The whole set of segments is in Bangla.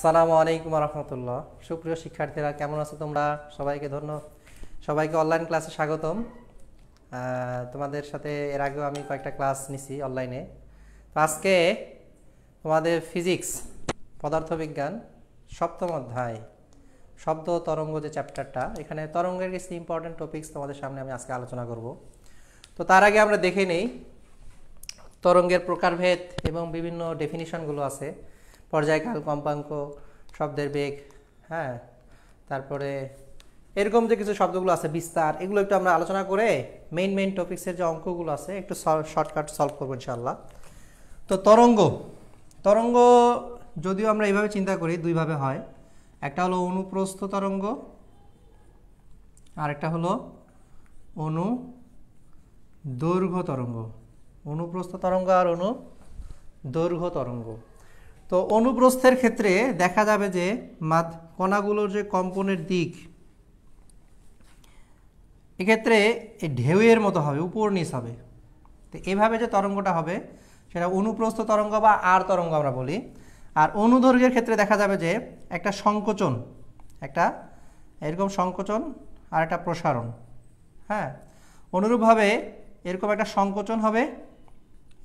সালামু আলাইকুম রহমতুল্লাহ সুপ্রিয় শিক্ষার্থীরা কেমন আছো তোমরা সবাইকে ধন্য সবাইকে অনলাইন ক্লাসে স্বাগতম তোমাদের সাথে এর আগেও আমি কয়েকটা ক্লাস নিছি অনলাইনে তো আজকে তোমাদের ফিজিক্স পদার্থবিজ্ঞান সপ্তম অধ্যায় শব্দ তরঙ্গ যে চ্যাপ্টারটা এখানে তরঙ্গের কিছু ইম্পর্টেন্ট টপিক্স তোমাদের সামনে আমি আজকে আলোচনা করব তো তার আগে আমরা দেখে নেই তরঙ্গের প্রকারভেদ এবং বিভিন্ন ডেফিনিশনগুলো আছে পর্যায়কাল কম্পাঙ্ক শব্দের বেগ হ্যাঁ তারপরে এরকম যে কিছু শব্দগুলো আছে বিস্তার এগুলো একটু আমরা আলোচনা করে মেইন মেইন টপিক্সের যে অঙ্কগুলো আছে একটু শর্টকাট সলভ করবো ইনশাল্লাহ তো তরঙ্গ তরঙ্গ যদিও আমরা এইভাবে চিন্তা করি দুইভাবে হয় একটা হলো অনুপ্রস্থ তরঙ্গ আরেকটা হলো অনু দৈর্ঘ্য তরঙ্গ অনুপ্রস্থ তরঙ্গ আর অনু দৈর্ঘ্য তরঙ্গ তো অনুপ্রস্থের ক্ষেত্রে দেখা যাবে যে মাত কণাগুলোর যে কম্পনের দিক এক্ষেত্রে এই ঢেউয়ের মতো হবে উপর নিচ হবে তো এভাবে যে তরঙ্গটা হবে সেটা অনুপ্রস্থ তরঙ্গ বা আর তরঙ্গ আমরা বলি আর অনুদৈর্ঘ্যের ক্ষেত্রে দেখা যাবে যে একটা সংকোচন একটা এরকম সংকোচন আর একটা প্রসারণ হ্যাঁ অনুরূপভাবে এরকম একটা সংকোচন হবে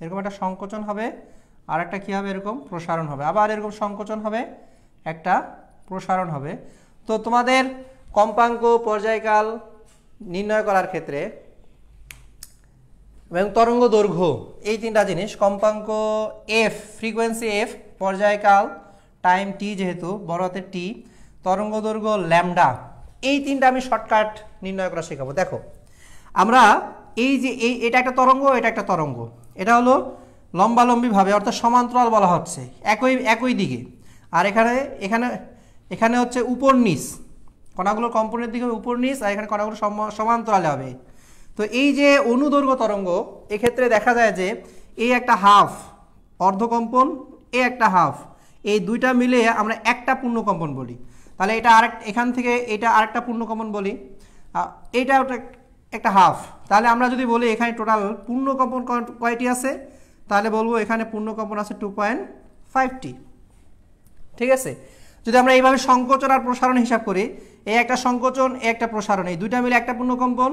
এরকম একটা সংকোচন হবে আর একটা কী হবে এরকম প্রসারণ হবে আবার এরকম সংকোচন হবে একটা প্রসারণ হবে তো তোমাদের কম্পাঙ্ক পর্যায়কাল নির্ণয় করার ক্ষেত্রে এবং তরঙ্গ দৈর্ঘ্য এই তিনটা জিনিস কম্পাঙ্ক এফ ফ্রিকোয়েন্সি এফ পর্যায়কাল টাইম টি যেহেতু বড়তে টি তরঙ্গ দৈর্ঘ্য ল্যামডা এই তিনটা আমি শর্টকাট নির্ণয় করা শেখাবো দেখো আমরা এই যে এই এটা একটা তরঙ্গ এটা একটা তরঙ্গ এটা হলো লম্বালম্বিভাবে অর্থাৎ সমান্তরাল বলা হচ্ছে একই একই দিকে আর এখানে এখানে এখানে হচ্ছে উপর নিচ কণাগুলোর কম্পনের দিকে উপর নিচ আর এখানে কণাগুলো সমান্তরালে হবে তো এই যে অনুদৈর্ঘ্য তরঙ্গ এক্ষেত্রে দেখা যায় যে এই একটা হাফ অর্ধকম্পন এ একটা হাফ এই দুইটা মিলে আমরা একটা পূর্ণকম্পন বলি তাহলে এটা আরেক এখান থেকে এটা আরেকটা পূর্ণকম্পন বলি এটা একটা হাফ তাহলে আমরা যদি বলি এখানে টোটাল পূর্ণকম্পন কয়টি আছে তাহলে বলবো এখানে পূর্ণ কম্পন আছে টু পয়েন্ট ঠিক আছে যদি আমরা এইভাবে সংকোচন আর প্রসারণ হিসাব করি এ একটা সংকোচন এ একটা প্রসারণ এই দুইটা মিলে একটা পূর্ণকম্পন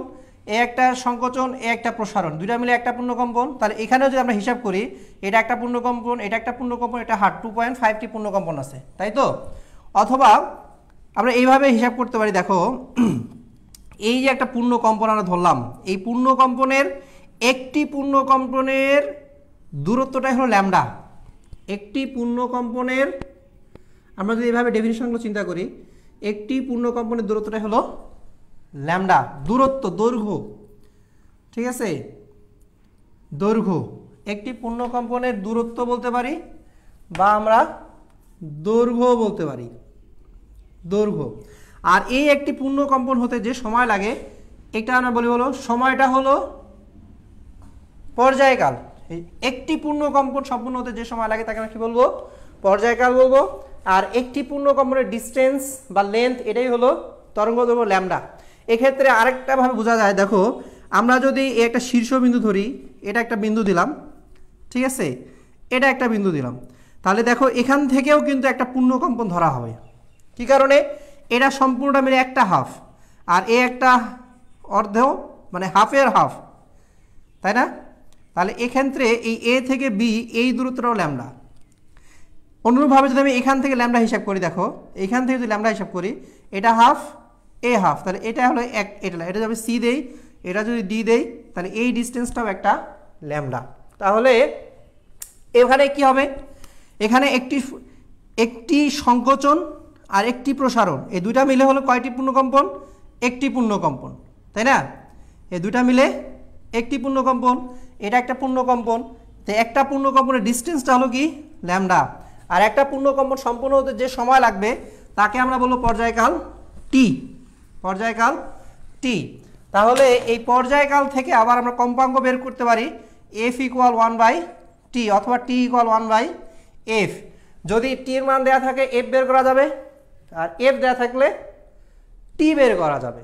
এ একটা সংকোচন এ একটা প্রসারণ দুইটা মিলে একটা পূর্ণকম্পন তাহলে এখানেও যদি আমরা হিসাব করি এটা একটা পূর্ণকম্পন এটা একটা পূর্ণকম্পন এটা হার টু পয়েন্ট ফাইভটি পূর্ণকম্পন আছে তাই তো অথবা আমরা এইভাবে হিসাব করতে পারি দেখো এই যে একটা পূর্ণকম্পন আমরা ধরলাম এই পূর্ণকম্পনের একটি পূর্ণকম্পনের দূরত্বটাই হলো ল্যামডা একটি পূর্ণকম্পনের আমরা যদি এভাবে ডেফিনেশনগুলো চিন্তা করি একটি পূর্ণকম্পনের দূরত্বটাই হলো ল্যামডা দূরত্ব দৈর্ঘ্য ঠিক আছে দৈর্ঘ্য একটি পূর্ণকম্পনের দূরত্ব বলতে পারি বা আমরা দৈর্ঘ্য বলতে পারি দৈর্ঘ্য আর এই একটি পূর্ণকম্পন হতে যে সময় লাগে এটা আমরা বলি বলো সময়টা হলো পর্যায়কাল একটি পূর্ণ কম্পন সম্পূর্ণ হতে যে সময় লাগে তাকে আমরা কি বলবো পর্যায়কাল বলবো আর একটি পূর্ণ কম্পনের ডিস্টেন্স বা লেন্থ এটাই হলো তরঙ্গ দৈর্ঘ্য ল্যামডা এক্ষেত্রে আরেকটাভাবে বোঝা যায় দেখো আমরা যদি একটা শীর্ষ বিন্দু ধরি এটা একটা বিন্দু দিলাম ঠিক আছে এটা একটা বিন্দু দিলাম তাহলে দেখো এখান থেকেও কিন্তু একটা পূর্ণ কম্পন ধরা হবে কি কারণে এটা সম্পূর্ণটা মিলে একটা হাফ আর এ একটা অর্ধেও মানে হাফের হাফ তাই না তাহলে এক্ষেত্রে এই এ থেকে বি এই দূরত্বটাও ল্যামডা অনুরূপভাবে যদি আমি এখান থেকে ল্যামডা হিসাব করি দেখো এখান থেকে যদি ল্যামডা হিসাব করি এটা হাফ এ হাফ তাহলে এটা হলো এক এটা এটা যদি সি দেই এটা যদি ডি দেই তাহলে এই ডিস্টেন্সটাও একটা ল্যামডা তাহলে এখানে কি হবে এখানে একটি একটি সংকোচন আর একটি প্রসারণ এই দুইটা মিলে হলো কয়টি পূর্ণকম্পন একটি পূর্ণকম্পন তাই না এই দুইটা মিলে একটি পূর্ণকম্পন এটা একটা পূর্ণকম্পন তো একটা পূর্ণকম্পনের ডিস্টেন্সটা হলো কি ল্যামডা আর একটা পূর্ণকম্পন সম্পূর্ণ হতে যে সময় লাগবে তাকে আমরা বলবো পর্যায়কাল টি পর্যায়কাল টি তাহলে এই পর্যায়কাল থেকে আবার আমরা কম্পাঙ্গ বের করতে পারি F equal one by T অথবা T equal one by F যদি টির মান দেয়া থাকে এফ বের করা যাবে আর এফ দেয়া থাকলে টি বের করা যাবে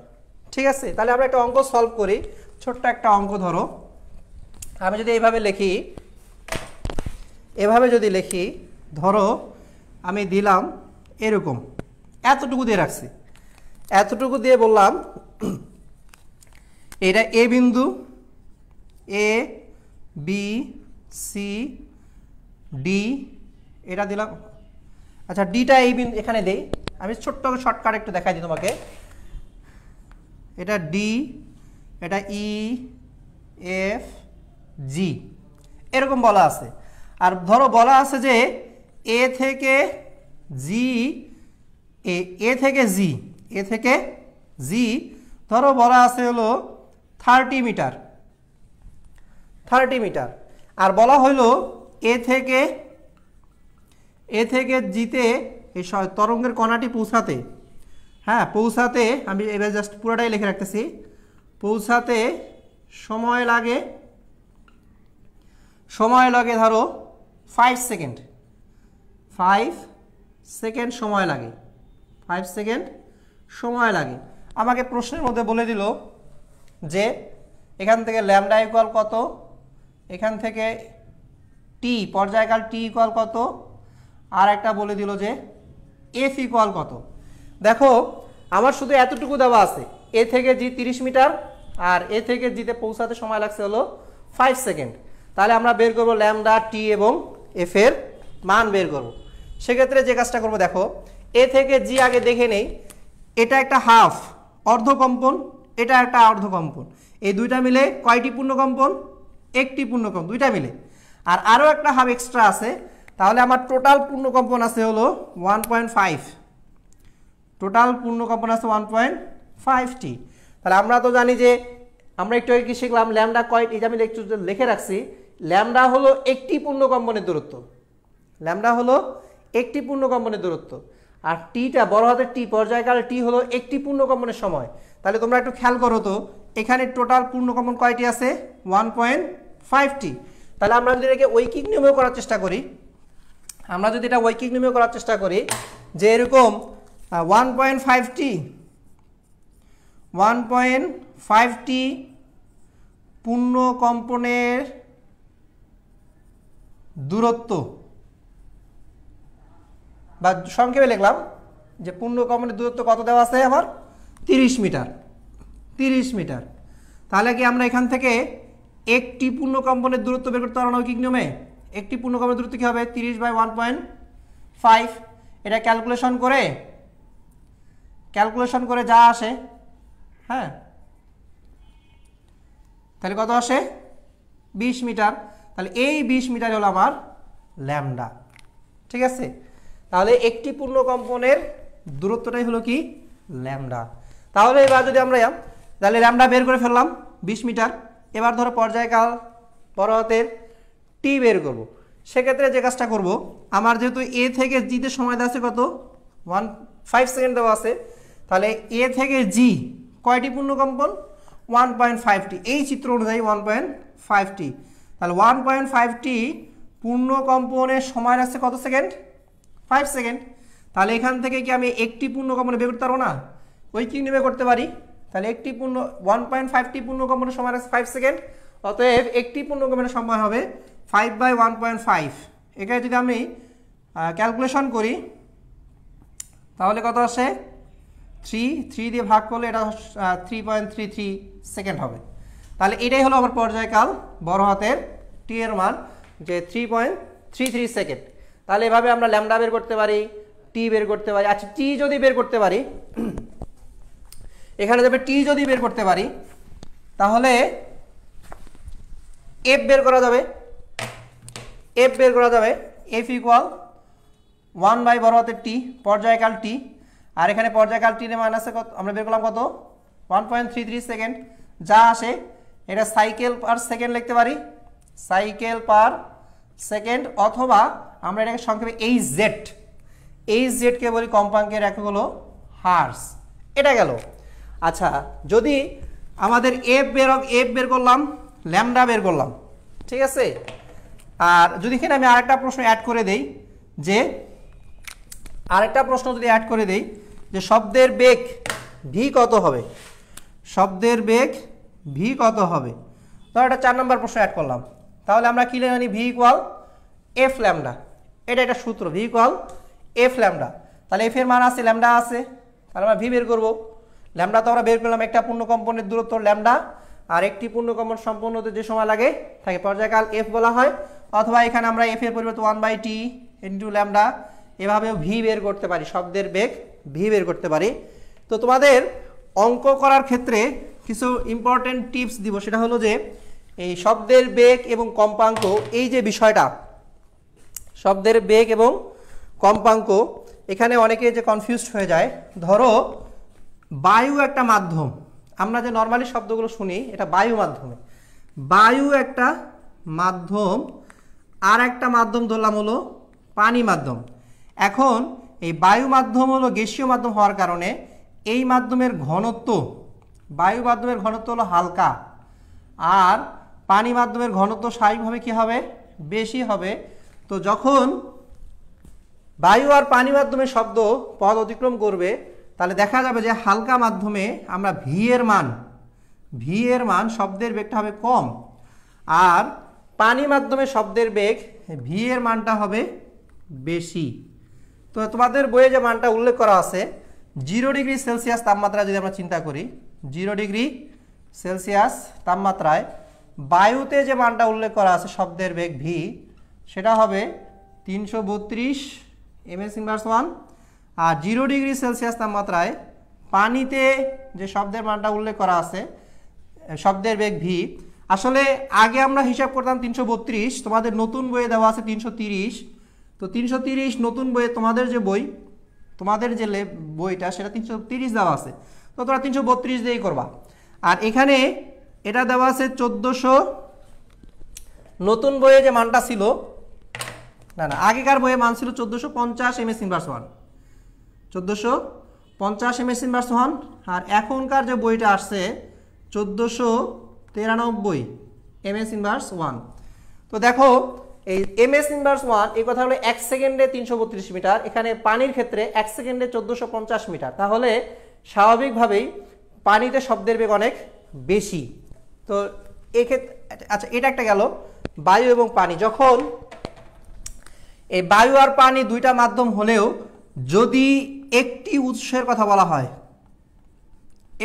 ঠিক আছে তাহলে আমরা একটা অঙ্ক সলভ করি ছোট্ট একটা অঙ্ক ধরো আমি যদি এইভাবে লিখি এভাবে যদি লিখি ধরো আমি দিলাম এরকম এতটুকু দিয়ে রাখছি এতটুকু দিয়ে বললাম এটা এ বিন্দু এ বি সি ডি এটা দিলাম আচ্ছা ডিটা এই বিন্দু এখানে দেই আমি ছোট্ট শর্টকাট একটু দেখাই দিই তোমাকে এটা ডি এটা ই এফ জি এরকম বলা আছে আর ধরো বলা আছে যে এ থেকে জি এ এ থেকে জি এ থেকে জি ধরো বলা আছে হলো থার্টি মিটার থার্টি মিটার আর বলা হলো এ থেকে এ থেকে জিতে এই তরঙ্গের কণাটি পৌঁছাতে হ্যাঁ পৌঁছাতে আমি এবার জাস্ট পুরোটাই লিখে রাখতেছি পৌঁছাতে সময় লাগে সময় লাগে ধরো ফাইভ সেকেন্ড ফাইভ সেকেন্ড সময় লাগে ফাইভ সেকেন্ড সময় লাগে আমাকে প্রশ্নের মধ্যে বলে দিল যে এখান থেকে ল্যামডা ইকুয়াল কত এখান থেকে টি পর্যায়কাল টি ইকুয়াল কত আর একটা বলে দিল যে এফ ইকুয়াল কত দেখো আমার শুধু এতটুকু দেওয়া আছে এ থেকে জি তিরিশ মিটার আর এ থেকে জিতে পৌঁছাতে সময় লাগছে হলো ফাইভ সেকেন্ড তাহলে আমরা বের করব ল্যামডা টি এবং এফ এর মান বের করব সেক্ষেত্রে যে কাজটা করবো দেখো এ থেকে জি আগে দেখে নেই এটা একটা হাফ অর্ধকম্পন এটা একটা অর্ধকম্পন এই দুইটা মিলে কয়টি পূর্ণকম্পন একটি পূর্ণকম্পন দুইটা মিলে আর আরও একটা হাফ এক্সট্রা আছে তাহলে আমার টোটাল পূর্ণকম্পন আছে হলো ওয়ান পয়েন্ট ফাইভ টোটাল পূর্ণকম্পন আছে ওয়ান পয়েন্ট ফাইভ টি তাহলে আমরা তো জানি যে আমরা একটু আগে কি শিখলাম ল্যামডা কয়েন এই যে আমি একটু লিখে রাখছি ল্যামডা হলো একটি পূর্ণ কম্পনের দূরত্ব ল্যামডা হলো একটি পূর্ণ কম্পনের দূরত্ব আর টিটা বড় হাতের টি পর্যায়কাল টি হলো একটি পূর্ণ কম্পনের সময় তাহলে তোমরা একটু খেয়াল করো তো এখানে টোটাল পূর্ণকম্পন কয়টি আছে ওয়ান পয়েন্ট ফাইভটি তাহলে আমরা যদি এটাকে ঐকিক নিয়মেও করার চেষ্টা করি আমরা যদি এটা ওয়েকিং নিয়মেও করার চেষ্টা করি যে এরকম ওয়ান পয়েন্ট ফাইভটি ওয়ান পয়েন্ট ফাইভটি পূর্ণ কম্পনের দূরত্ব বা সংক্ষেপে লিখলাম যে পূর্ণ কম্পনের দূরত্ব কত দেওয়া আছে আমার তিরিশ মিটার তিরিশ মিটার তাহলে কি আমরা এখান থেকে একটি পূর্ণ কম্পনের দূরত্ব বের করতে পারবো নৌকিক নিয়মে একটি পূর্ণ কম্পনের দূরত্ব কী হবে তিরিশ বাই ওয়ান পয়েন্ট ফাইভ এটা ক্যালকুলেশন করে ক্যালকুলেশন করে যা আসে হ্যাঁ তাহলে কত আসে 20 মিটার তাহলে এই 20 মিটার হলো আমার ল্যামডা ঠিক আছে তাহলে একটি পূর্ণ কম্পনের দূরত্বটাই হলো কি ল্যামডা তাহলে এবার যদি আমরা তাহলে ল্যামডা বের করে ফেললাম 20 মিটার এবার ধরো পর্যায়কাল পরহতের টি বের করব সেক্ষেত্রে যে কাজটা করব আমার যেহেতু এ থেকে জিতে সময় দেওয়া আছে কত ওয়ান ফাইভ সেকেন্ড দেওয়া আছে তাহলে এ থেকে জি কয়টি পূর্ণ কম্পন ওয়ান পয়েন্ট ফাইভ টি এই চিত্র অনুযায়ী ওয়ান পয়েন্ট ফাইভ তাহলে ওয়ান পয়েন্ট ফাইভ পূর্ণ কম্পনের সময় আছে কত সেকেন্ড ফাইভ সেকেন্ড তাহলে এখান থেকে কি আমি একটি পূর্ণ কম্পনে বের করতে পারবো না ওই কি নেমে করতে পারি তাহলে একটি পূর্ণ ওয়ান পয়েন্ট ফাইভটি পূর্ণ কম্পনের সময় আছে ফাইভ সেকেন্ড অতএব একটি পূর্ণ কম্পনের সময় হবে five by one point five এখানে যদি আমি ক্যালকুলেশন করি তাহলে কত আসে থ্রি থ্রি দিয়ে ভাগ করলে এটা three point three three second হবে তাহলে এটাই হলো আমার পর্যায়কাল বড় হাতের টি এর মান যে three point three three second তাহলে এভাবে আমরা ল্যামডা বের করতে পারি টি বের করতে পারি আচ্ছা টি যদি বের করতে পারি এখানে যাবে টি যদি বের করতে পারি তাহলে এফ বের করা যাবে এফ বের করা যাবে এফ ইকুয়াল ওয়ান বাই বড় হাতের টি পর্যায়কাল টি আর এখানে পর্যায়কাল টিনে মান আছে কত আমরা বের করলাম কত one point three three second যা আসে এটা সাইকেল পার সেকেন্ড লিখতে পারি সাইকেল পার সেকেন্ড অথবা আমরা এটাকে সংক্ষেপে এই জেড এই জেডকে বলি কম্পাঙ্কের এক হলো হার্স এটা গেল আচ্ছা যদি আমাদের এফ বের এফ বের করলাম ল্যামডা বের করলাম ঠিক আছে আর যদি এখানে আমি আরেকটা প্রশ্ন অ্যাড করে দেই যে আরেকটা প্রশ্ন যদি অ্যাড করে দেই যে শব্দের বেগ ভি কত হবে শব্দের বেগ ভি কত হবে ধরো এটা চার নম্বর প্রশ্ন অ্যাড করলাম তাহলে আমরা কী জানি ভি ইকুয়াল এফ ল্যামডা এটা একটা সূত্র ভি ইকুয়াল এফ ল্যামডা তাহলে এফের মান আছে ল্যামডা আছে তাহলে আমরা ভি বের করবো ল্যামডা তো আমরা বের করলাম একটা পূর্ণ কম্পনের দূরত্ব ল্যামডা আর একটি পূর্ণ কম্পন সম্পূর্ণ যে সময় লাগে তাকে পর্যায়কাল এফ বলা হয় অথবা এখানে আমরা এফ এর পরিবর্তে one by T into lambda এভাবেও ভি বের করতে পারি শব্দের বেগ ভি বের করতে পারি তো তোমাদের অঙ্ক করার ক্ষেত্রে কিছু ইম্পর্টেন্ট টিপস দিব সেটা হলো যে এই শব্দের বেগ এবং কম্পাঙ্ক এই যে বিষয়টা শব্দের বেগ এবং কম্পাঙ্ক এখানে অনেকে যে কনফিউজড হয়ে যায় ধরো বায়ু একটা মাধ্যম আমরা যে নর্মালি শব্দগুলো শুনি এটা বায়ু মাধ্যমে বায়ু একটা মাধ্যম আর একটা মাধ্যম ধরলাম হলো পানি মাধ্যম এখন এই বায়ু মাধ্যম হলো গ্যাসীয় মাধ্যম হওয়ার কারণে এই মাধ্যমের ঘনত্ব বায়ু মাধ্যমের ঘনত্ব হলো হালকা আর পানি মাধ্যমের ঘনত্ব স্বাভাবিকভাবে কি হবে বেশি হবে তো যখন বায়ু আর পানি মাধ্যমে শব্দ পদ অতিক্রম করবে তাহলে দেখা যাবে যে হালকা মাধ্যমে আমরা ভি এর মান ভি এর মান শব্দের বেগটা হবে কম আর পানি মাধ্যমে শব্দের বেগ ভি এর মানটা হবে বেশি তো তোমাদের বইয়ে যে মানটা উল্লেখ করা আছে জিরো ডিগ্রি সেলসিয়াস তাপমাত্রা যদি আমরা চিন্তা করি জিরো ডিগ্রি সেলসিয়াস তাপমাত্রায় বায়ুতে যে মানটা উল্লেখ করা আছে শব্দের বেগ ভি সেটা হবে তিনশো বত্রিশ এমএস ইনভার্স ওয়ান আর জিরো ডিগ্রি সেলসিয়াস তাপমাত্রায় পানিতে যে শব্দের মানটা উল্লেখ করা আছে শব্দের বেগ ভি আসলে আগে আমরা হিসাব করতাম তিনশো তোমাদের নতুন বইয়ে দেওয়া আছে তিনশো তো তিনশো তিরিশ নতুন বইয়ে তোমাদের যে বই তোমাদের যে বইটা সেটা তিনশো তিরিশ দেওয়া আছে তো তোমরা তিনশো বত্রিশ দিয়েই করবা আর এখানে এটা দেওয়া আছে চোদ্দোশো নতুন বইয়ে যে মানটা ছিল না না আগেকার বইয়ে মান ছিল চোদ্দোশো পঞ্চাশ এম এস ইনভার্স ওয়ান চোদ্দোশো পঞ্চাশ এম এস ইনভার্স ওয়ান আর এখনকার যে বইটা আসছে চোদ্দোশো তিরানব্বই এম এস ইনভার্স ওয়ান তো দেখো এই এম এস ইনভার্স ওয়ান এই কথা হলো এক সেকেন্ডে তিনশো বত্রিশ মিটার এখানে পানির ক্ষেত্রে এক সেকেন্ডে চোদ্দোশো পঞ্চাশ মিটার তাহলে স্বাভাবিকভাবেই পানিতে শব্দের বেগ অনেক বেশি তো এক্ষেত্রে আচ্ছা এটা একটা গেল বায়ু এবং পানি যখন এই বায়ু আর পানি দুইটা মাধ্যম হলেও যদি একটি উৎসের কথা বলা হয়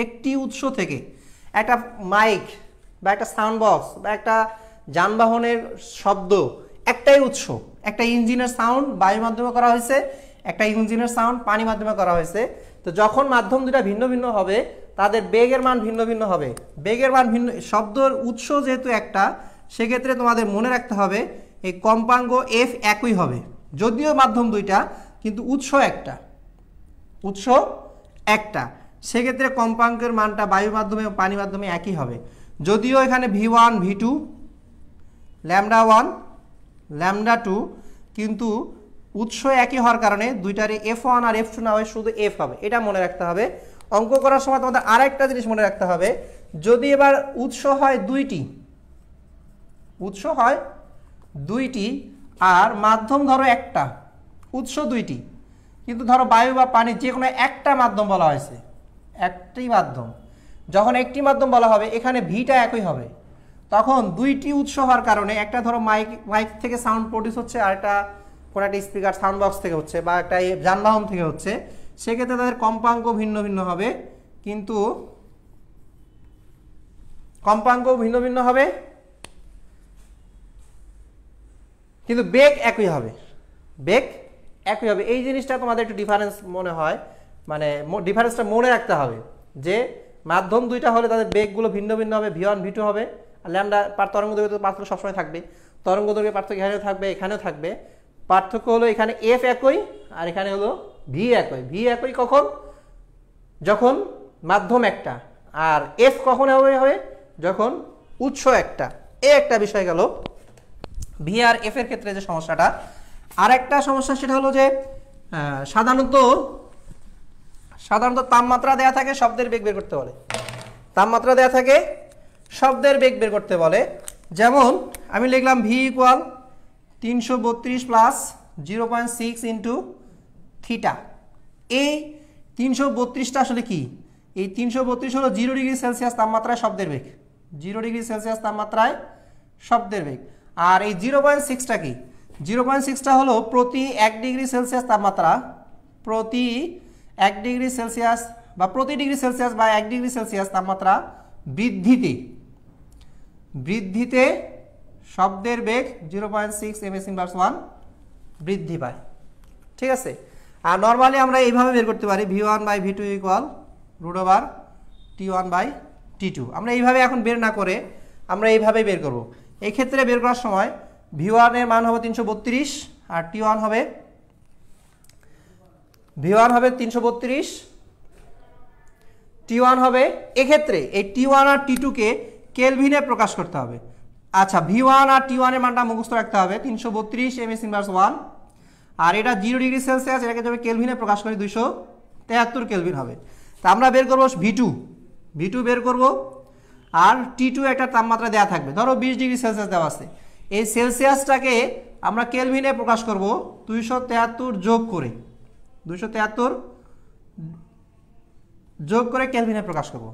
একটি উৎস থেকে একটা মাইক বা একটা সাউন্ড বক্স বা একটা যানবাহনের শব্দ একটাই উৎস একটা ইঞ্জিনের সাউন্ড বায়ুর মাধ্যমে করা হয়েছে একটা ইঞ্জিনের সাউন্ড পানি মাধ্যমে করা হয়েছে তো যখন মাধ্যম দুটা ভিন্ন ভিন্ন হবে তাদের বেগের মান ভিন্ন ভিন্ন হবে বেগের মান ভিন্ন শব্দর উৎস যেহেতু একটা সেক্ষেত্রে তোমাদের মনে রাখতে হবে এই কম্পাঙ্গ এফ একই হবে যদিও মাধ্যম দুইটা কিন্তু উৎস একটা উৎস একটা সেক্ষেত্রে কম্পাঙ্কের মানটা বায়ু মাধ্যমে পানি মাধ্যমে একই হবে যদিও এখানে V one V two lambda one lambda two কিন্তু উৎস একই হওয়ার কারণে দুইটারে এফ ওয়ান আর এফ টু না হয় শুধু এফ হবে এটা মনে রাখতে হবে অঙ্ক করার সময় তোমাদের আরেকটা জিনিস মনে রাখতে হবে যদি এবার উৎস হয় দুইটি উৎস হয় দুইটি আর মাধ্যম ধরো একটা উৎস দুইটি কিন্তু ধরো বায়ু বা পানি যে কোনো একটা মাধ্যম বলা হয়েছে একটি মাধ্যম যখন একটি মাধ্যম বলা হবে এখানে ভিটা একই হবে তখন দুইটি উৎস হওয়ার কারণে একটা ধরো মাইক মাইক থেকে সাউন্ড প্রডিউস হচ্ছে আর একটা কোনো একটা স্পিকার সাউন্ড বক্স থেকে হচ্ছে বা একটা যানবাহন থেকে হচ্ছে সেক্ষেত্রে তাদের কম্পাঙ্ক ভিন্ন ভিন্ন হবে কিন্তু কম্পাঙ্ক ভিন্ন ভিন্ন হবে কিন্তু বেগ একই হবে বেগ একই হবে এই জিনিসটা তোমাদের একটু ডিফারেন্স মনে হয় মানে ডিফারেন্সটা মনে রাখতে হবে যে মাধ্যম দুইটা হলে তাদের বেগগুলো ভিন্ন ভিন্ন হবে ভিওয়ান ভিটু হবে ল্যামডা তরঙ্গ দৈর্ঘ্য পার্থক্য সবসময় থাকবে তরঙ্গ দৈর্ঘ্য পার্থক্য এখানেও থাকবে এখানেও থাকবে পার্থক্য হলো এখানে এফ একই আর এখানে হলো ভি একই ভি একই কখন যখন মাধ্যম একটা আর এফ কখন হবে হবে যখন উৎস একটা এ একটা বিষয় গেল ভি আর এফ এর ক্ষেত্রে যে সমস্যাটা আর একটা সমস্যা সেটা হলো যে সাধারণত সাধারণত তাপমাত্রা দেয়া থাকে শব্দের বেগ বের করতে বলে তাপমাত্রা দেয়া থাকে শব্দের বেগ বের করতে বলে যেমন আমি লিখলাম ভি ইকুয়াল তিনশো বত্রিশ plus zero point six into theta এই তিনশো বত্রিশটা আসলে কি এই তিনশো বত্রিশ হলো জিরো ডিগ্রি সেলসিয়াস তাপমাত্রায় শব্দের বেগ জিরো ডিগ্রি সেলসিয়াস তাপমাত্রায় শব্দের বেগ আর এই জিরো পয়েন্ট সিক্সটা কি জিরো পয়েন্ট সিক্সটা হলো প্রতি এক ডিগ্রি সেলসিয়াস তাপমাত্রা প্রতি এক ডিগ্রি সেলসিয়াস বা প্রতি ডিগ্রি সেলসিয়াস বা এক ডিগ্রি সেলসিয়াস তাপমাত্রা বৃদ্ধিতে বৃদ্ধিতে শব্দের বেগ zero point six M S inverse one বৃদ্ধি পায় ঠিক আছে আর নর্মালি আমরা এইভাবে বের করতে পারি V one by V two equal root over T one by T two আমরা এইভাবে এখন বের না করে আমরা এইভাবেই বের করব এক্ষেত্রে বের করার সময় ভি ওয়ানের মান হবে তিনশো বত্রিশ আর টি ওয়ান হবে ভি ওয়ান হবে তিনশো বত্রিশ টি ওয়ান হবে এক্ষেত্রে এই টি ওয়ান আর টি টুকে কেলভিনে প্রকাশ করতে হবে আচ্ছা ভি ওয়ান আর টি ওয়ানের মানটা মুখস্থ রাখতে হবে তিনশো বত্রিশ এম এস ইনভার্স ওয়ান আর এটা জিরো ডিগ্রি সেলসিয়াস এটাকে যদি কেলভিনে প্রকাশ করি দুইশো তেহাত্তর কেলভিন হবে তা আমরা বের করবো ভি টু ভি টু বের করবো আর টি টু একটা তাপমাত্রা দেওয়া থাকবে ধরো বিশ ডিগ্রি সেলসিয়াস দেওয়া আছে এই সেলসিয়াসটাকে আমরা কেলভিনে প্রকাশ করব দুইশো তেহাত্তর যোগ করে দুইশো তেহাত্তর যোগ করে কেলভিনে প্রকাশ করব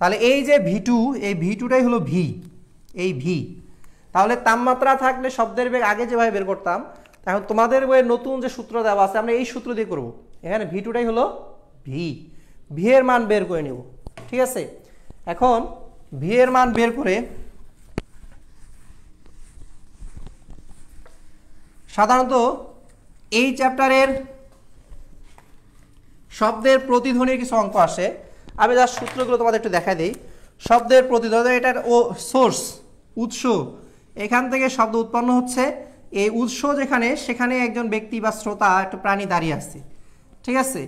তাহলে এই যে ভি টু এই ভি টুটাই হলো ভি এই ভি তাহলে তাপমাত্রা থাকলে শব্দের বেগ আগে যেভাবে বের করতাম এখন তোমাদের বইয়ের নতুন যে সূত্র দেওয়া আছে আমরা এই সূত্র দিয়ে করব এখানে ভি টুটাই হলো ভি ভি এর মান বের করে নেব ঠিক আছে এখন ভি এর মান বের করে সাধারণত এই চ্যাপ্টারের শব্দের প্রতিধ্বনির কিছু অঙ্ক আসে আমি যার সূত্রগুলো তোমাদের একটু দেখা দিই শব্দের প্রতিদ্বন্দ্ব এটার ও সোর্স উৎস এখান থেকে শব্দ উৎপন্ন হচ্ছে এই উৎস যেখানে সেখানে একজন ব্যক্তি বা শ্রোতা একটা প্রাণী দাঁড়িয়ে আসছে ঠিক আছে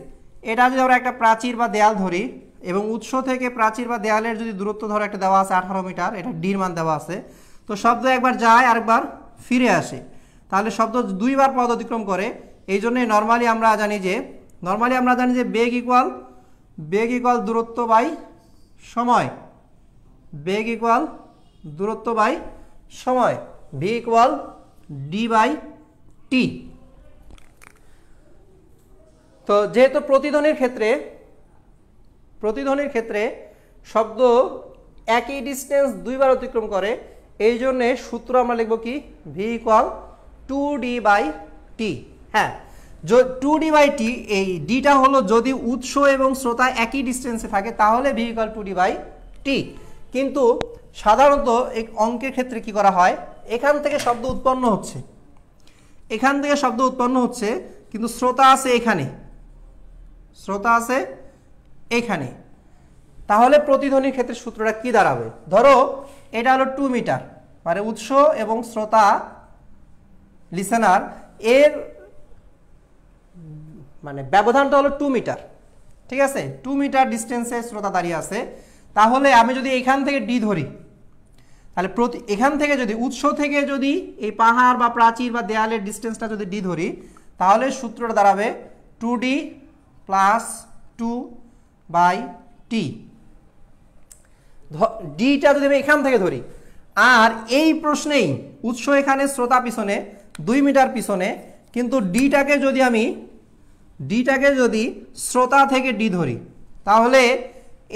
এটা যদি আমরা একটা প্রাচীর বা দেয়াল ধরি এবং উৎস থেকে প্রাচীর বা দেয়ালের যদি দূরত্ব ধরো একটা দেওয়া আছে আঠারো মিটার এটা ডির মান দেওয়া আছে তো শব্দ একবার যায় আরেকবার ফিরে আসে তাহলে শব্দ দুইবার পদ অতিক্রম করে এই জন্যে নর্মালি আমরা জানি যে নর্মালি আমরা জানি যে বেগ ইকুয়াল বেগ ইকুয়াল দূরত্ব বাই সময় বেগ ইকুয়াল দূরত্ব বাই সময় V equal D by T তো যেহেতু প্রতিধ্বনির ক্ষেত্রে প্রতিধ্বনির ক্ষেত্রে শব্দ একই ডিস্টেন্স দুইবার অতিক্রম করে এই জন্যে সূত্র আমরা লিখব কি V equal to D by T হ্যাঁ টু ডি বাই টি এই ডিটা হলো যদি উৎস এবং শ্রোতা একই ডিস্টেন্সে থাকে তাহলে V equal two D by T কিন্তু সাধারণত এক অঙ্কের ক্ষেত্রে কি করা হয় এখান থেকে শব্দ উৎপন্ন হচ্ছে এখান থেকে শব্দ উৎপন্ন হচ্ছে কিন্তু শ্রোতা আছে এখানে শ্রোতা আছে এখানে তাহলে প্রতিধ্বনির ক্ষেত্রে সূত্রটা কি দাঁড়াবে ধরো এটা হলো টু মিটার মানে উৎস এবং শ্রোতা লিসেনার এর মানে ব্যবধানটা হলো টু মিটার ঠিক আছে টু মিটার ডিস্টেন্সে শ্রোতা দাঁড়িয়ে আছে তাহলে আমি যদি এখান থেকে ডি ধরি তাহলে প্রতি এখান থেকে যদি উৎস থেকে যদি এই পাহাড় বা প্রাচীর বা দেয়ালের ডিস্টেন্সটা যদি ডি ধরি তাহলে সূত্রটা দাঁড়াবে two D plus two by T ডিটা যদি আমি এখান থেকে ধরি আর এই প্রশ্নেই উৎস এখানে শ্রোতা পিছনে দুই মিটার পিছনে কিন্তু ডিটাকে যদি আমি ডিটাকে যদি শ্রোতা থেকে ডি ধরি তাহলে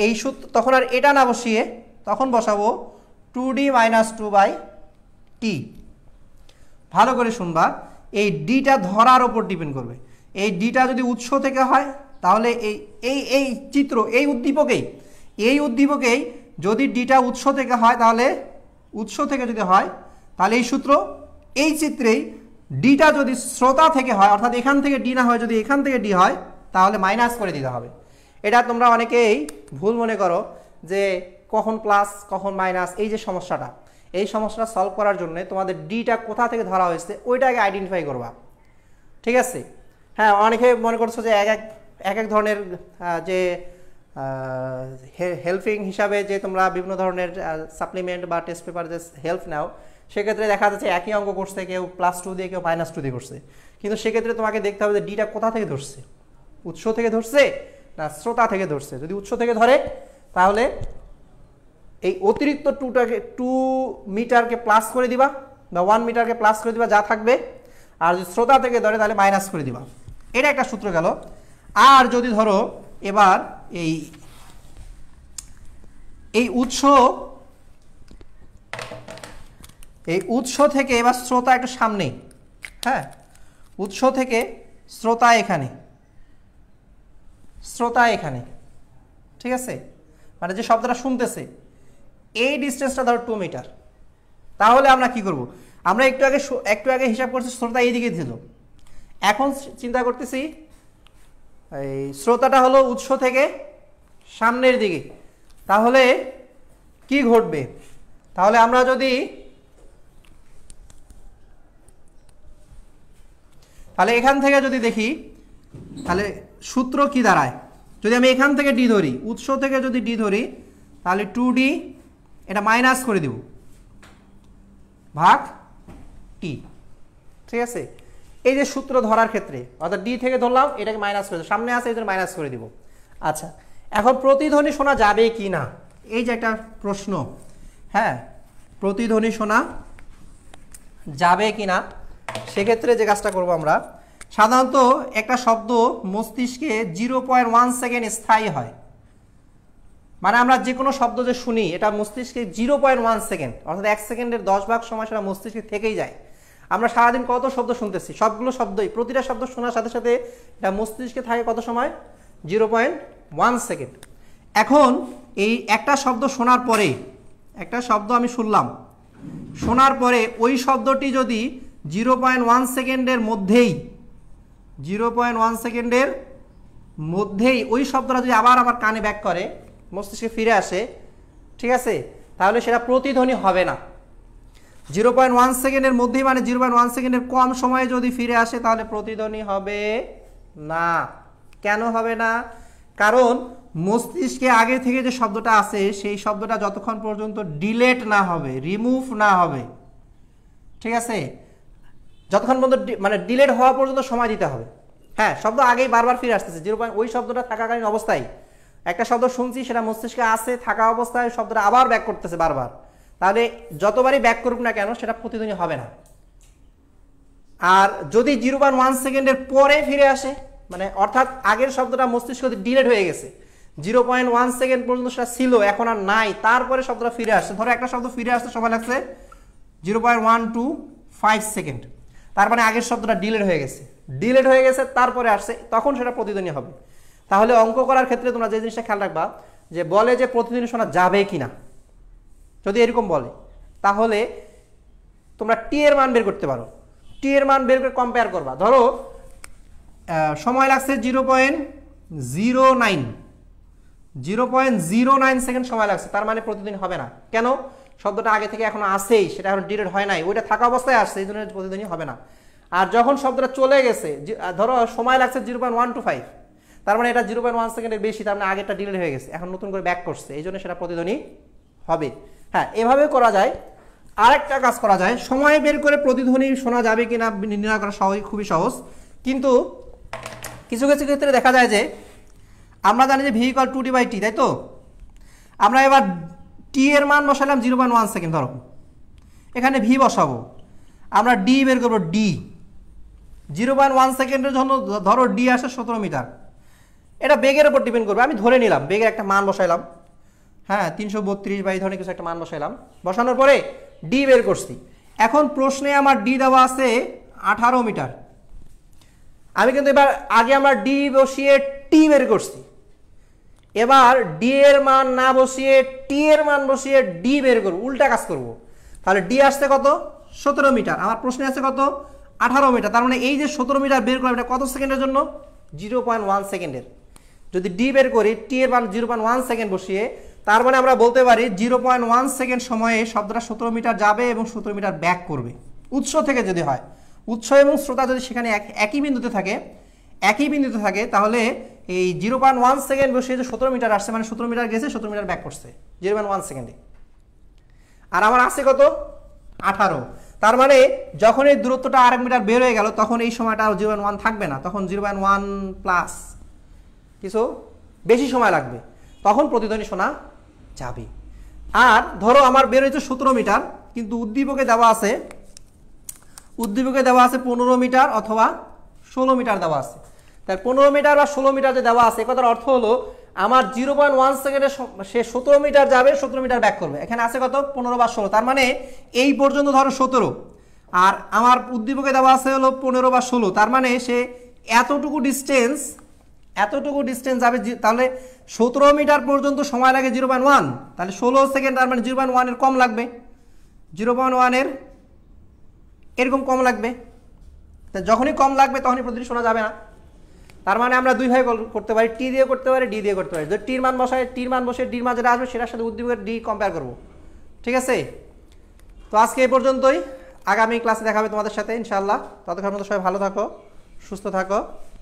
এই সূত্র তখন আর এটা না বসিয়ে তখন বসাবো two D minus two by T ভালো করে শুনবা এই ডিটা ধরার ওপর ডিপেন্ড করবে এই ডিটা যদি উৎস থেকে হয় তাহলে এই এই এই চিত্র এই উদ্দীপকেই এই উদ্দীপকেই যদি ডিটা উৎস থেকে হয় তাহলে উৎস থেকে যদি হয় তাহলে এই সূত্র এই চিত্রেই ডিটা যদি শ্রোতা থেকে হয় অর্থাৎ এখান থেকে ডি না হয় যদি এখান থেকে ডি হয় তাহলে মাইনাস করে দিতে হবে এটা তোমরা অনেকেই ভুল মনে করো যে কখন প্লাস কখন মাইনাস এই যে সমস্যাটা এই সমস্যাটা সলভ করার জন্য তোমাদের ডিটা কোথা থেকে ধরা হয়েছে ওইটাকে আইডেন্টিফাই করবা ঠিক আছে হ্যাঁ অনেকে মনে করছো যে এক এক এক এক ধরনের যে হেল্পিং হিসাবে যে তোমরা বিভিন্ন ধরনের সাপ্লিমেন্ট বা টেস্ট পেপার যে হেল্প নাও সেক্ষেত্রে দেখা যাচ্ছে একই অঙ্ক করছে কেউ প্লাস টু দিয়ে কেউ মাইনাস টু দিয়ে করছে কিন্তু সেক্ষেত্রে তোমাকে দেখতে হবে যে ডিটা কোথা থেকে ধরছে উৎস থেকে ধরছে না শ্রোতা থেকে ধরছে যদি উৎস থেকে ধরে তাহলে এই অতিরিক্ত টুটাকে টু মিটারকে প্লাস করে দিবা বা ওয়ান মিটারকে প্লাস করে দিবা যা থাকবে আর যদি শ্রোতা থেকে ধরে তাহলে মাইনাস করে দিবা এটা একটা সূত্র গেল আর যদি ধরো এবার এই এই উৎস এই উৎস থেকে এবার শ্রোতা একটু সামনে হ্যাঁ উৎস থেকে শ্রোতা এখানে শ্রোতা এখানে ঠিক আছে মানে যে শব্দটা শুনতেছে এই ডিস্টেন্সটা ধরো টু মিটার তাহলে আমরা কি করব আমরা একটু আগে একটু আগে হিসাব করছি শ্রোতা এইদিকে দিল এখন চিন্তা করতেছি এই শ্রোতাটা হলো উৎস থেকে সামনের দিকে তাহলে কি ঘটবে তাহলে আমরা যদি তাহলে এখান থেকে যদি দেখি তাহলে সূত্র কি দাঁড়ায় যদি আমি এখান থেকে ডি ধরি উৎস থেকে যদি ডি ধরি তাহলে টু ডি এটা মাইনাস করে দেব ভাগ টি ঠিক আছে এই যে সূত্র ধরার ক্ষেত্রে অর্থাৎ ডি থেকে ধরলাম এটাকে মাইনাস করে সামনে আসে এই মাইনাস করে দিব আচ্ছা এখন প্রতিধ্বনি শোনা যাবে কি না এই যে একটা প্রশ্ন হ্যাঁ প্রতিধ্বনি শোনা যাবে কি না সেক্ষেত্রে যে কাজটা করব আমরা সাধারণত একটা শব্দ মস্তিষ্কে জিরো পয়েন্ট ওয়ান সেকেন্ড স্থায়ী হয় মানে আমরা যে কোনো শব্দ যে শুনি এটা মস্তিষ্কে জিরো পয়েন্ট ওয়ান সেকেন্ড অর্থাৎ এক সেকেন্ডের দশ ভাগ সময় সেটা মস্তিষ্কে থেকেই যায় আমরা সারাদিন কত শব্দ শুনতেছি সবগুলো শব্দই প্রতিটা শব্দ শোনার সাথে সাথে এটা মস্তিষ্কে থাকে কত সময় জিরো পয়েন্ট ওয়ান সেকেন্ড এখন এই একটা শব্দ শোনার পরে একটা শব্দ আমি শুনলাম শোনার পরে ওই শব্দটি যদি জিরো পয়েন্ট ওয়ান সেকেন্ডের মধ্যেই জিরো পয়েন্ট ওয়ান সেকেন্ডের মধ্যেই ওই শব্দটা যদি আবার আমার কানে ব্যাক করে মস্তিষ্কে ফিরে আসে ঠিক আছে তাহলে সেটা প্রতিধ্বনি হবে না জিরো পয়েন্ট ওয়ান সেকেন্ডের মধ্যেই মানে জিরো পয়েন্ট ওয়ান সেকেন্ডের কম সময়ে যদি ফিরে আসে তাহলে প্রতিধ্বনি হবে না কেন হবে না কারণ মস্তিষ্কে আগে থেকে যে শব্দটা আছে সেই শব্দটা যতক্ষণ পর্যন্ত ডিলেট না হবে রিমুভ না হবে ঠিক আছে যতক্ষণ পর্যন্ত মানে ডিলেট হওয়া পর্যন্ত সময় দিতে হবে হ্যাঁ শব্দ আগেই বারবার ফিরে আসতেছে জিরো পয়েন্ট ওই শব্দটা থাকাকালীন অবস্থায় একটা শব্দ শুনছি সেটা মস্তিষ্কে আছে থাকা অবস্থায় শব্দটা আবার ব্যাক করতেছে বারবার তাহলে যতবারই ব্যাক করুক না কেন সেটা প্রতিদিনই হবে না আর যদি জিরো পয়েন্ট ওয়ান সেকেন্ডের পরে ফিরে আসে মানে অর্থাৎ আগের শব্দটা মস্তিষ্ক ডিলেট হয়ে গেছে জিরো পয়েন্ট ওয়ান সেকেন্ড পর্যন্ত সেটা ছিল এখন আর নাই তারপরে শব্দটা ফিরে আসছে ধরো একটা শব্দ ফিরে আসতে সময় লাগছে zero point one two five second তার মানে আগের শব্দটা ডিলেট হয়ে গেছে ডিলেট হয়ে গেছে তারপরে আসছে তখন সেটা প্রতিদিনই হবে তাহলে অঙ্ক করার ক্ষেত্রে তোমরা যে জিনিসটা খেয়াল রাখবা যে বলে যে প্রতিদিন শোনা যাবে কি না যদি এরকম বলে তাহলে তোমরা টি এর মান বের করতে পারো টি এর মান বের করে কম্পেয়ার করবা ধরো সময় লাগছে zero point zero nine zero point zero nine second সময় লাগছে তার মানে প্রতিদিন হবে না কেন শব্দটা আগে থেকে এখন আসেই সেটা এখন ডিলেট হয় নাই ওইটা থাকা অবস্থায় আসছে এই জন্য প্রতিধ্বনি হবে না আর যখন শব্দটা চলে গেছে ধরো সময় লাগছে zero point one two five তার মানে এটা জিরো পয়েন্ট ওয়ান সেকেন্ডের বেশি তার মানে আগেরটা ডিলেট হয়ে গেছে এখন নতুন করে ব্যাক করছে এই জন্য সেটা প্রতিধ্বনি হবে হ্যাঁ এভাবে করা যায় আরেকটা কাজ করা যায় সময় বের করে প্রতিধ্বনি শোনা যাবে কি না নির্ণয় করা সহজ খুবই সহজ কিন্তু কিছু কিছু ক্ষেত্রে দেখা যায় যে আমরা জানি যে V equal two D by T তাই তো আমরা এবার টি এর মান বসালাম জিরো পয়েন্ট ওয়ান সেকেন্ড ধরো এখানে ভি বসাবো আমরা ডি বের করবো ডি জিরো পয়েন্ট ওয়ান সেকেন্ডের জন্য ধরো ডি আসে সতেরো মিটার এটা বেগের ওপর ডিপেন্ড করবে আমি ধরে নিলাম বেগের একটা মান বসাইলাম হ্যাঁ তিনশো বত্রিশ বা এই ধরনের কিছু একটা মান বসাইলাম বসানোর পরে ডি বের করছি এখন প্রশ্নে আমার ডি দেওয়া আছে আঠারো মিটার আমি কিন্তু এবার আগে আমরা ডি বসিয়ে টি বের করছি এবার ডি এর মান না বসিয়ে টি এর মান বসিয়ে ডি বের করব উল্টা কাজ করব তাহলে ডি আসছে কত সতেরো মিটার আমার প্রশ্নে আছে কত আঠারো মিটার তার মানে এই যে সতেরো মিটার বের করলাম এটা কত সেকেন্ডের জন্য জিরো পয়েন্ট ওয়ান সেকেন্ডের যদি ডি বের করি টি এর মান জিরো পয়েন্ট ওয়ান সেকেন্ড বসিয়ে তার মানে আমরা বলতে পারি জিরো পয়েন্ট ওয়ান সেকেন্ড সময়ে শব্দটা সতেরো মিটার যাবে এবং সতেরো মিটার ব্যাক করবে উৎস থেকে যদি হয় উৎস এবং শ্রোতা যদি সেখানে একই বিন্দুতে থাকে একই বিন্দুতে থাকে তাহলে এই জিরো পয়েন্ট ওয়ান সেকেন্ড যে সতেরো মিটার আসছে মানে সতেরো মিটার গেছে সতেরো মিটার ব্যাক করছে জিরো পয়েন্ট ওয়ান সেকেন্ডে আর আমার আছে কত আঠারো তার মানে যখন এই দূরত্বটা আরেক মিটার বের হয়ে গেল তখন এই সময়টা জিরো পয়েন্ট ওয়ান থাকবে না তখন জিরো পয়েন্ট ওয়ান প্লাস কিছু বেশি সময় লাগবে তখন প্রতিধ্বনি শোনা যাবে আর ধরো আমার বের হয়েছে সতেরো মিটার কিন্তু উদ্দীপকে দেওয়া আছে উদ্দীপকে দেওয়া আছে পনেরো মিটার অথবা ষোলো মিটার দেওয়া আছে তার পনেরো মিটার বা ষোলো মিটার যে দেওয়া আছে কথার অর্থ হলো আমার জিরো পয়েন্ট ওয়ান সেকেন্ডে সে সতেরো মিটার যাবে সতেরো মিটার ব্যাক করবে এখানে আছে কত পনেরো বা ষোলো তার মানে এই পর্যন্ত ধরো সতেরো আর আমার উদ্দীপকে দেওয়া আছে হলো পনেরো বা ষোলো তার মানে সে এতটুকু ডিস্টেন্স এতটুকু ডিস্টেন্স যাবে তাহলে সতেরো মিটার পর্যন্ত সময় লাগে জিরো পয়েন্ট ওয়ান তাহলে ষোলো সেকেন্ড তার মানে জিরো পয়েন্ট ওয়ানের কম লাগবে জিরো পয়েন্ট ওয়ানের এরকম কম লাগবে তা যখনই কম লাগবে তখনই প্রতিটি শোনা যাবে না তার মানে আমরা দুই ভাই করতে পারি টি দিয়ে করতে পারি ডি দিয়ে করতে পারি যদি টির মান বসায় টির মান বসে ডির মান যেটা আসবে সেটার সাথে উদ্দীপকের ডি কম্পেয়ার করবো ঠিক আছে তো আজকে এই পর্যন্তই আগামী ক্লাসে দেখা হবে তোমাদের সাথে ইনশাআল্লাহ ততক্ষণ মতো সবাই ভালো থাকো সুস্থ থাকো